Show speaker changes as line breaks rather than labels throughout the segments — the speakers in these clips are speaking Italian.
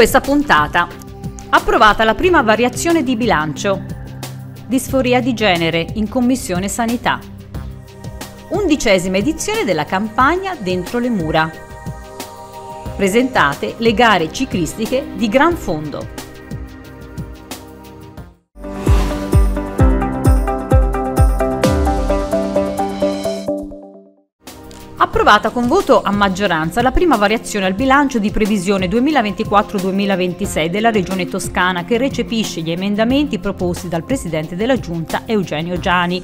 questa puntata. Approvata la prima variazione di bilancio. Disforia di genere in Commissione Sanità. Undicesima edizione della campagna Dentro le mura. Presentate le gare ciclistiche di Gran Fondo. approvata con voto a maggioranza la prima variazione al bilancio di previsione 2024-2026 della Regione Toscana che recepisce gli emendamenti proposti dal Presidente della Giunta Eugenio Giani.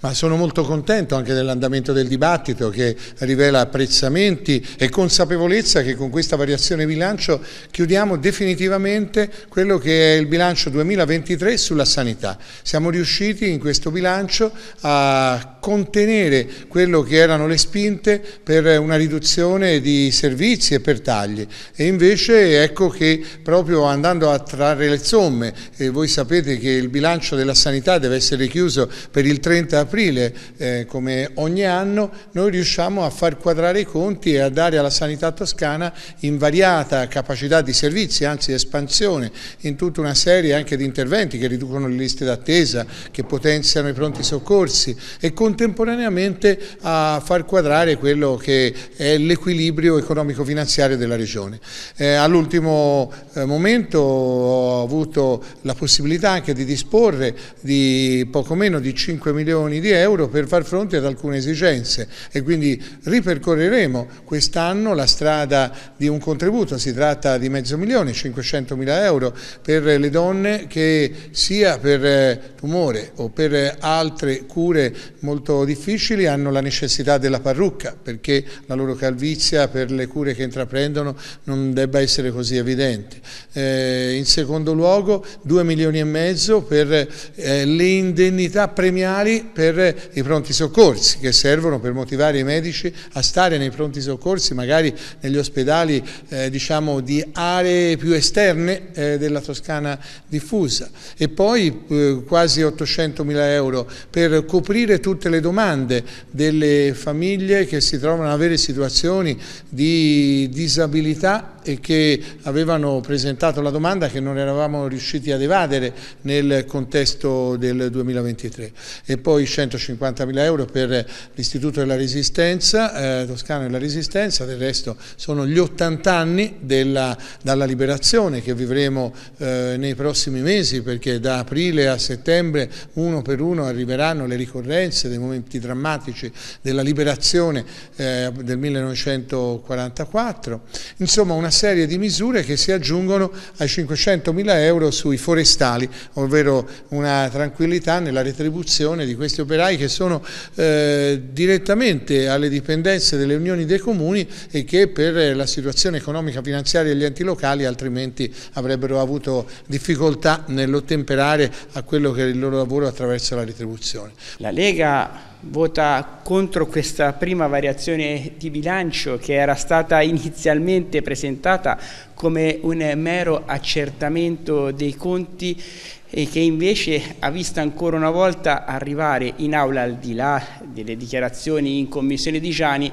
Ma sono molto contento anche dell'andamento del dibattito che rivela apprezzamenti e consapevolezza che con questa variazione bilancio chiudiamo definitivamente quello che è il bilancio 2023 sulla sanità. Siamo riusciti in questo bilancio a contenere quello che erano le spinte per una riduzione di servizi e per tagli e invece ecco che proprio andando a trarre le somme, e voi sapete che il bilancio della sanità deve essere chiuso per il 30 aprile eh, come ogni anno, noi riusciamo a far quadrare i conti e a dare alla sanità toscana invariata capacità di servizi, anzi espansione in tutta una serie anche di interventi che riducono le liste d'attesa, che potenziano i pronti soccorsi e continuano contemporaneamente a far quadrare quello che è l'equilibrio economico-finanziario della regione. Eh, All'ultimo eh, momento ho avuto la possibilità anche di disporre di poco meno di 5 milioni di euro per far fronte ad alcune esigenze e quindi ripercorreremo quest'anno la strada di un contributo, si tratta di mezzo milione, 500 mila euro per le donne che sia per eh, tumore o per altre cure molto molto difficili hanno la necessità della parrucca perché la loro calvizia per le cure che intraprendono non debba essere così evidente. Eh, in secondo luogo 2 milioni e mezzo per eh, le indennità premiali per eh, i pronti soccorsi che servono per motivare i medici a stare nei pronti soccorsi magari negli ospedali eh, diciamo di aree più esterne eh, della Toscana diffusa e poi eh, quasi 800 mila euro per coprire tutte tutte le domande delle famiglie che si trovano ad avere situazioni di disabilità e che avevano presentato la domanda che non eravamo riusciti ad evadere nel contesto del 2023 e poi 150 mila euro per l'Istituto della Resistenza, eh, Toscano della Resistenza, del resto sono gli 80 anni della, dalla liberazione che vivremo eh, nei prossimi mesi perché da aprile a settembre uno per uno arriveranno le ricorrenze dei momenti drammatici della liberazione eh, del 1944, insomma una serie di misure che si aggiungono ai 500 mila euro sui forestali, ovvero una tranquillità nella retribuzione di questi operai che sono eh, direttamente alle dipendenze delle unioni dei comuni e che per la situazione economica finanziaria degli enti locali altrimenti avrebbero avuto difficoltà nell'ottemperare a quello che è il loro lavoro attraverso la retribuzione.
La Lega Camera vota contro questa prima variazione di bilancio che era stata inizialmente presentata come un mero accertamento dei conti e che invece ha visto ancora una volta arrivare in aula al di là delle dichiarazioni in commissione di Gianni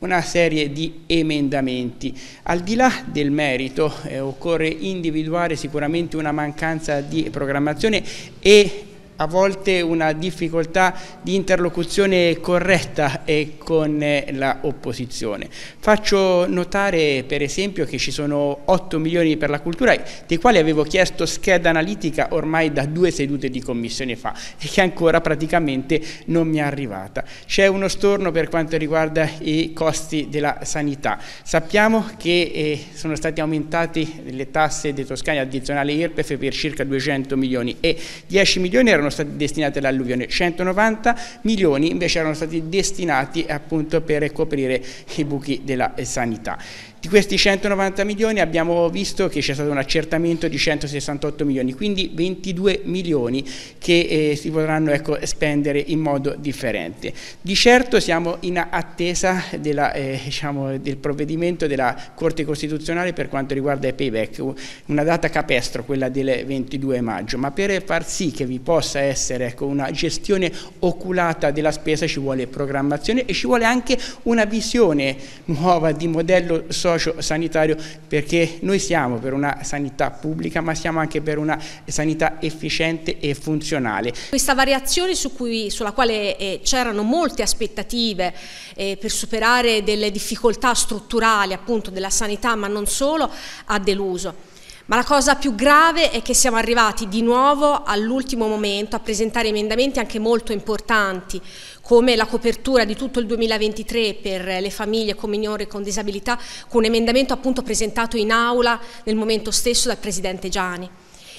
una serie di emendamenti. Al di là del merito eh, occorre individuare sicuramente una mancanza di programmazione e a volte una difficoltà di interlocuzione corretta e con eh, l'opposizione. Faccio notare per esempio che ci sono 8 milioni per la cultura dei quali avevo chiesto scheda analitica ormai da due sedute di commissione fa e che ancora praticamente non mi è arrivata. C'è uno storno per quanto riguarda i costi della sanità. Sappiamo che eh, sono state aumentate le tasse dei toscani addizionali IRPEF per circa 200 milioni e 10 milioni erano erano stati destinati all'alluvione, 190 milioni invece erano stati destinati appunto per coprire i buchi della sanità. Di questi 190 milioni abbiamo visto che c'è stato un accertamento di 168 milioni, quindi 22 milioni che eh, si potranno ecco, spendere in modo differente. Di certo siamo in attesa della, eh, diciamo, del provvedimento della Corte Costituzionale per quanto riguarda i payback, una data capestro, quella del 22 maggio, ma per far sì che vi possa essere ecco, una gestione oculata della spesa ci vuole programmazione e ci vuole anche una visione nuova di modello sociale socio-sanitario perché noi siamo per una sanità pubblica ma siamo anche per una sanità efficiente e funzionale.
Questa variazione su cui, sulla quale eh, c'erano molte aspettative eh, per superare delle difficoltà strutturali appunto della sanità ma non solo ha deluso. Ma la cosa più grave è che siamo arrivati di nuovo all'ultimo momento a presentare emendamenti anche molto importanti come la copertura di tutto il 2023 per le famiglie con minori con disabilità, con un emendamento appunto presentato in aula nel momento stesso dal Presidente Gianni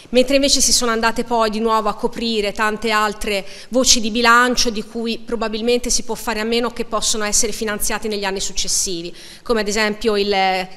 mentre invece si sono andate poi di nuovo a coprire tante altre voci di bilancio di cui probabilmente si può fare a meno che possono essere finanziate negli anni successivi, come ad esempio il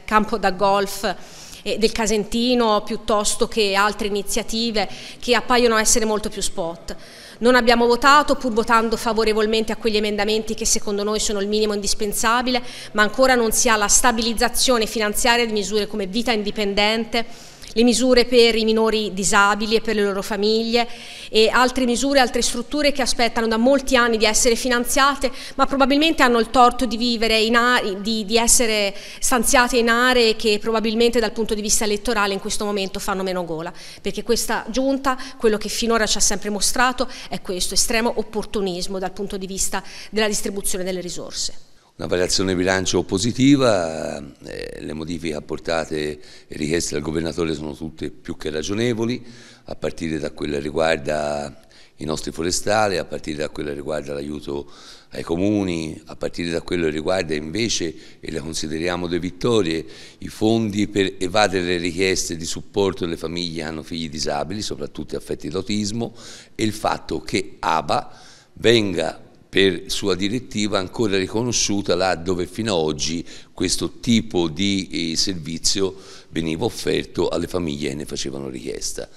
campo da golf eh, del Casentino piuttosto che altre iniziative che appaiono essere molto più spot non abbiamo votato pur votando favorevolmente a quegli emendamenti che secondo noi sono il minimo indispensabile, ma ancora non si ha la stabilizzazione finanziaria di misure come vita indipendente, le misure per i minori disabili e per le loro famiglie e altre misure, altre strutture che aspettano da molti anni di essere finanziate ma probabilmente hanno il torto di, vivere in di, di essere stanziate in aree che probabilmente dal punto di vista elettorale in questo momento fanno meno gola perché questa giunta quello che finora ci ha sempre mostrato è questo estremo opportunismo dal punto di vista della distribuzione delle risorse
una variazione bilancio positiva, eh, le modifiche apportate e richieste dal governatore sono tutte più che ragionevoli, a partire da quella riguarda i nostri forestali, a partire da quella riguarda l'aiuto ai comuni, a partire da quello riguarda invece, e le consideriamo due vittorie, i fondi per evadere le richieste di supporto alle famiglie che hanno figli disabili, soprattutto affetti da autismo, e il fatto che ABA venga per sua direttiva ancora riconosciuta là dove fino ad oggi questo tipo di eh, servizio veniva offerto alle famiglie che ne facevano richiesta.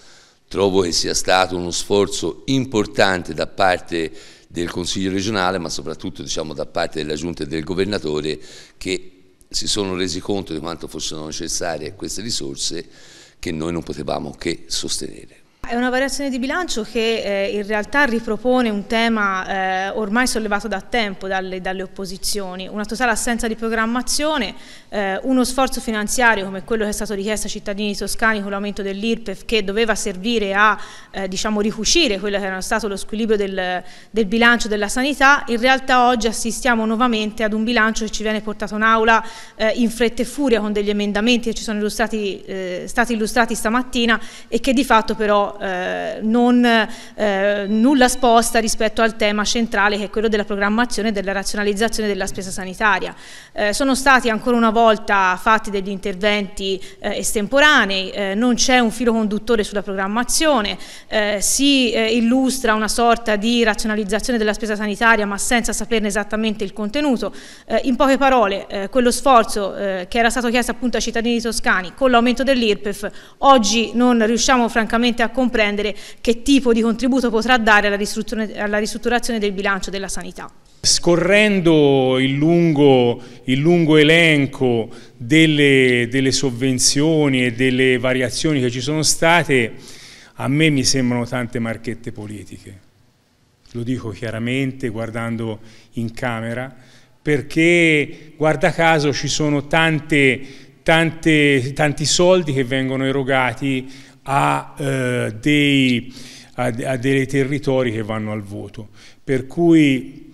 Trovo che sia stato uno sforzo importante da parte del Consiglio regionale ma soprattutto diciamo, da parte della Giunta e del Governatore che si sono resi conto di quanto fossero necessarie queste risorse che noi non potevamo che sostenere.
È una variazione di bilancio che eh, in realtà ripropone un tema eh, ormai sollevato da tempo dalle, dalle opposizioni, una totale assenza di programmazione eh, uno sforzo finanziario come quello che è stato richiesto ai cittadini toscani con l'aumento dell'IRPEF che doveva servire a eh, diciamo, ricucire quello che era stato lo squilibrio del, del bilancio della sanità, in realtà oggi assistiamo nuovamente ad un bilancio che ci viene portato in aula eh, in fretta e furia con degli emendamenti che ci sono illustrati, eh, stati illustrati stamattina e che di fatto però eh, non eh, nulla sposta rispetto al tema centrale che è quello della programmazione e della razionalizzazione della spesa sanitaria. Eh, sono stati ancora una volta volta fate degli interventi eh, estemporanei, eh, non c'è un filo conduttore sulla programmazione, eh, si eh, illustra una sorta di razionalizzazione della spesa sanitaria ma senza saperne esattamente il contenuto. Eh, in poche parole, quello sforzo che era stato chiesto appunto ai cittadini toscani con l'aumento dell'IRPEF, oggi non riusciamo francamente a comprendere che tipo di contributo potrà dare alla ristrutturazione del bilancio della sanità.
Scorrendo il lungo, il lungo elenco delle, delle, sovvenzioni e delle variazioni che ci sono state, a me mi sembrano tante marchette politiche. Lo dico chiaramente guardando in camera, perché guarda caso ci sono tante, tante, tanti soldi che vengono erogati a, eh, dei, a, a dei territori che vanno al voto. Per cui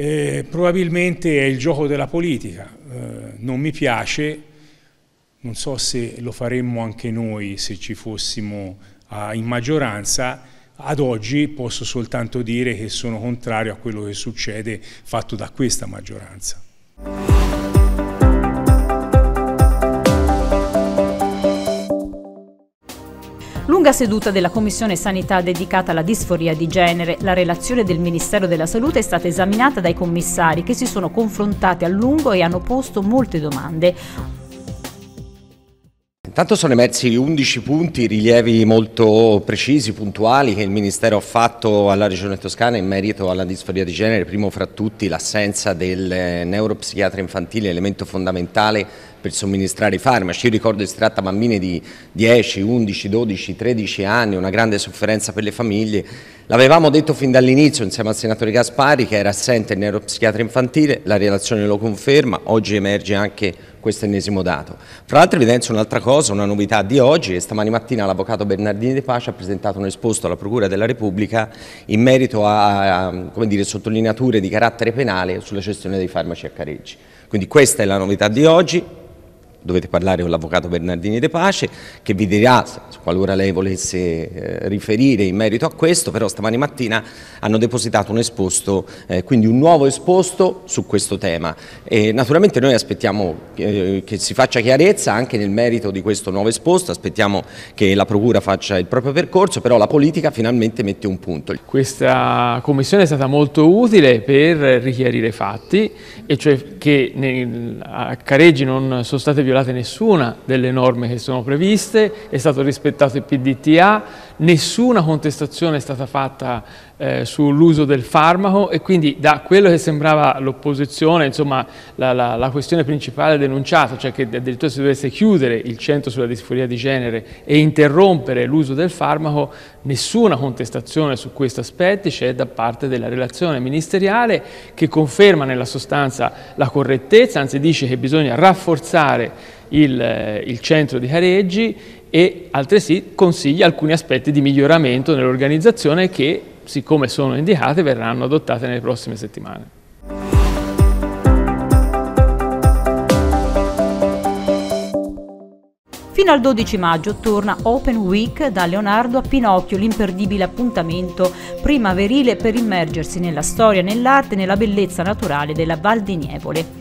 eh, probabilmente è il gioco della politica, eh, non mi piace, non so se lo faremmo anche noi se ci fossimo a, in maggioranza, ad oggi posso soltanto dire che sono contrario a quello che succede fatto da questa maggioranza.
Lunga seduta della Commissione Sanità dedicata alla disforia di genere, la relazione del Ministero della Salute è stata esaminata dai commissari che si sono confrontati a lungo e hanno posto molte domande.
Intanto sono emersi 11 punti, rilievi molto precisi, puntuali che il Ministero ha fatto alla Regione Toscana in merito alla disforia di genere, primo fra tutti l'assenza del neuropsichiatra infantile, elemento fondamentale per somministrare i farmaci. Io ricordo che si tratta di bambine di 10, 11, 12, 13 anni, una grande sofferenza per le famiglie L'avevamo detto fin dall'inizio insieme al senatore Gaspari che era assente il neuropsichiatra infantile, la relazione lo conferma, oggi emerge anche questo ennesimo dato. Fra l'altro evidenzio un'altra cosa, una novità di oggi, che stamani mattina l'avvocato Bernardini De Pace ha presentato un esposto alla Procura della Repubblica in merito a, a dire, sottolineature di carattere penale sulla gestione dei farmaci a careggi. Quindi questa è la novità di oggi, dovete parlare con l'avvocato Bernardini De Pace che vi dirà qualora lei volesse eh, riferire in merito a questo, però stamani mattina hanno depositato un esposto, eh, quindi un nuovo esposto su questo tema e naturalmente noi aspettiamo eh, che si faccia chiarezza anche nel merito di questo nuovo esposto, aspettiamo che la Procura faccia il proprio percorso, però la politica finalmente mette un punto.
Questa commissione è stata molto utile per richiarire fatti e cioè che nel, a Careggi non sono state violata nessuna delle norme che sono previste, è stato rispettato il PDTA, nessuna contestazione è stata fatta eh, sull'uso del farmaco e quindi da quello che sembrava l'opposizione, insomma la, la, la, questione principale denunciata, cioè che addirittura si dovesse chiudere il centro sulla disforia di genere e interrompere l'uso del farmaco, nessuna contestazione su questi aspetti c'è da parte della relazione ministeriale che conferma nella sostanza la correttezza, anzi dice che bisogna rafforzare il, eh, il centro di Careggi e altresì consiglia alcuni aspetti di miglioramento nell'organizzazione che siccome sono indicate, verranno adottate nelle prossime settimane.
Fino al 12 maggio torna Open Week da Leonardo a Pinocchio, l'imperdibile appuntamento primaverile per immergersi nella storia, nell'arte e nella bellezza naturale della Val di Nievole.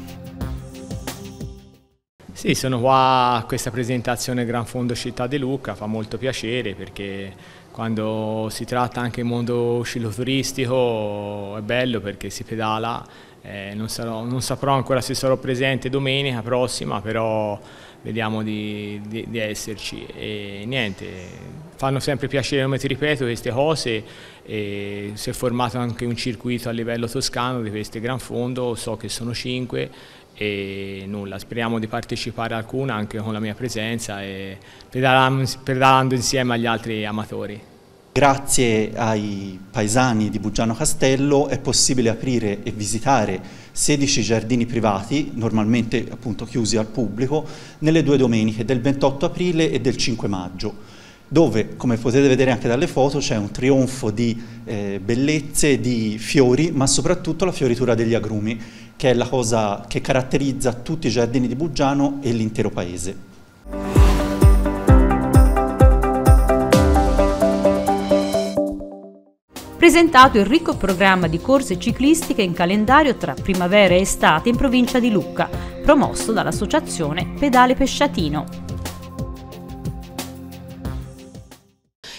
Sì, sono qua a questa presentazione Gran Fondo Città di Lucca, fa molto piacere perché quando si tratta anche del mondo cicloturistico è bello perché si pedala, eh, non, sarò, non, saprò ancora se sarò presente domenica prossima, però vediamo di, di, di esserci e niente, fanno sempre piacere, come ti ripeto, queste cose e si è formato anche un circuito a livello toscano di queste Gran Fondo, so che sono cinque e nulla, speriamo di partecipare a alcuna anche con la mia presenza e pedalando insieme agli altri amatori.
Grazie ai paesani di Bugiano Castello è possibile aprire e visitare 16 giardini privati, normalmente appunto chiusi al pubblico, nelle due domeniche del 28 aprile e del 5 maggio dove, come potete vedere anche dalle foto, c'è un trionfo di eh, bellezze, di fiori, ma soprattutto la fioritura degli agrumi che è la cosa che caratterizza tutti i giardini di Buggiano e l'intero paese. presentato il ricco programma di corse ciclistiche in calendario tra primavera e estate in provincia di Lucca, promosso dall'associazione Pedale Pesciatino.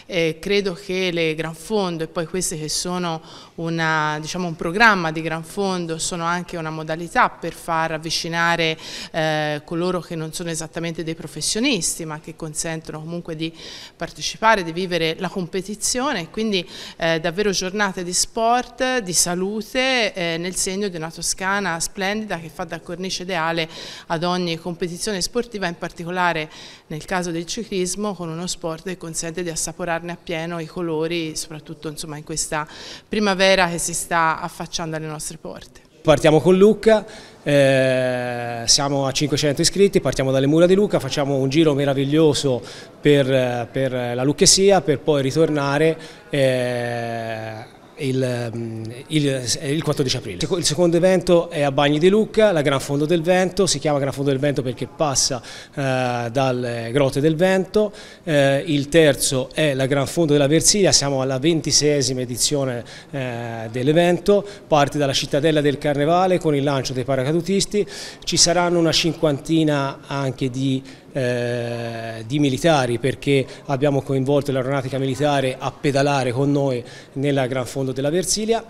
Eh, credo che le Gran Fondo e poi queste che sono una, diciamo, un programma di gran fondo, sono anche una modalità per far avvicinare eh, coloro che non sono esattamente dei professionisti ma che consentono comunque di partecipare, di vivere la competizione, quindi eh, davvero giornate di sport, di salute eh, nel segno di una Toscana splendida che fa da cornice ideale ad ogni competizione sportiva, in particolare nel caso del ciclismo con uno sport che consente di assaporarne appieno i colori, soprattutto insomma, in questa primavera vera che si sta affacciando alle nostre porte.
Partiamo con Lucca, eh, siamo a 500 iscritti, partiamo dalle mura di Lucca, facciamo un giro meraviglioso per, per la Lucchesia per poi ritornare eh, il, ehm, il, eh, il, 14 aprile. Il secondo evento è a Bagni di Lucca, la Gran Fondo del Vento, si chiama Gran Fondo del Vento perché passa eh, dalle grotte del vento, eh, il terzo è la Gran Fondo della Versilia, siamo alla ventisesima edizione eh, dell'evento, parte dalla cittadella del Carnevale con il lancio dei paracadutisti, ci saranno una cinquantina anche di eh, di militari perché abbiamo coinvolto l'aeronautica militare a pedalare con noi nella Gran Fondo della Versilia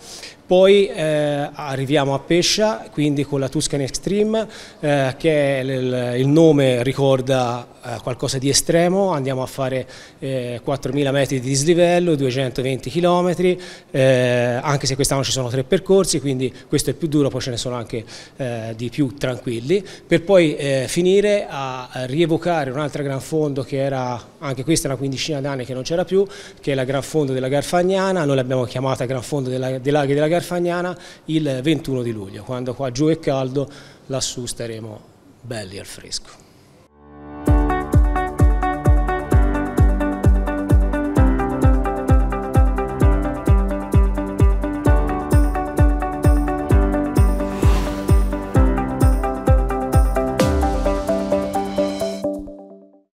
poi eh, arriviamo a Pescia, quindi con la Tuscan Extreme, eh, che il, il, nome ricorda eh, qualcosa di estremo, andiamo a fare 4.000 eh, metri di dislivello, 220 km, eh, anche se quest'anno ci sono tre percorsi, quindi questo è più duro, poi ce ne sono anche eh, di più tranquilli, per poi finire a rievocare un'altra Gran Fondo che era, anche questa è una quindicina d'anni che non c'era più, che è la Gran Fondo della Garfagnana, noi l'abbiamo chiamata Gran Fondo della, dei Laghi della Garfagnana, Garfagnana il 21 di luglio, quando qua giù è caldo, lassù staremo belli al fresco.